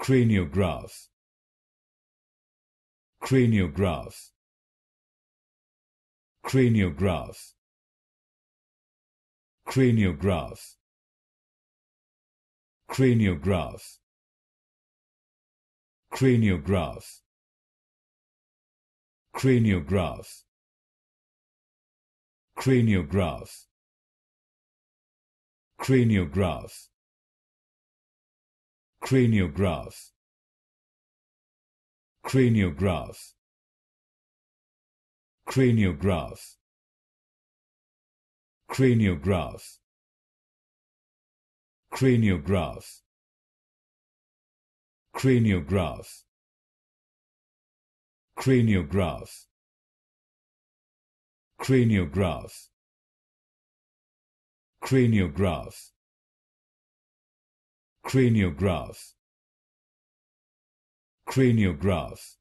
craniograph craniograph craniograph craniograph craniograph craniograph craniograph craniograph craniograph craniograph craniograph craniograph craniograph craniograph craniograph craniograph craniograph craniograph craniograph craniograph